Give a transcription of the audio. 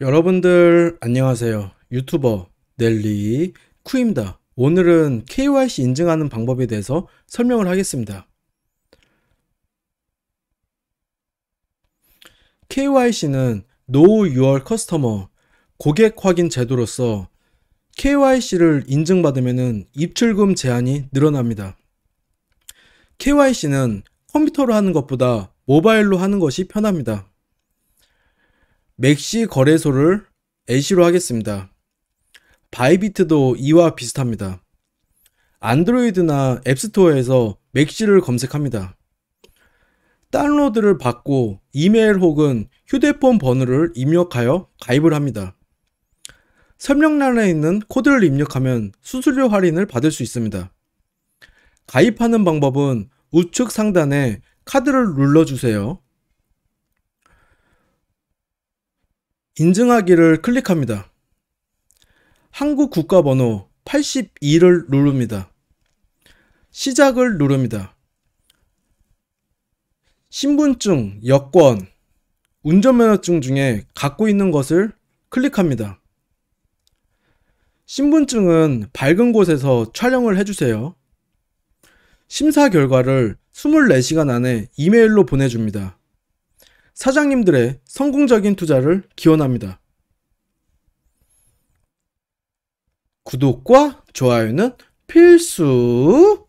여러분들 안녕하세요. 유튜버 넬리 쿠입니다. 오늘은 KYC 인증하는 방법에 대해서 설명을 하겠습니다. KYC는 No Your Customer 고객 확인 제도로서 KYC를 인증받으면 입출금 제한이 늘어납니다. KYC는 컴퓨터로 하는 것보다 모바일로 하는 것이 편합니다. 맥시 거래소를 애쉬로 하겠습니다. 바이비트도 이와 비슷합니다. 안드로이드나 앱스토어에서 맥시를 검색합니다. 다운로드를 받고 이메일 혹은 휴대폰 번호를 입력하여 가입을 합니다. 설명란에 있는 코드를 입력하면 수수료 할인을 받을 수 있습니다. 가입하는 방법은 우측 상단에 카드를 눌러주세요. 인증하기를 클릭합니다. 한국 국가번호 82를 누릅니다. 시작을 누릅니다. 신분증, 여권, 운전면허증 중에 갖고 있는 것을 클릭합니다. 신분증은 밝은 곳에서 촬영을 해주세요. 심사 결과를 24시간 안에 이메일로 보내줍니다. 사장님들의 성공적인 투자를 기원합니다. 구독과 좋아요는 필수!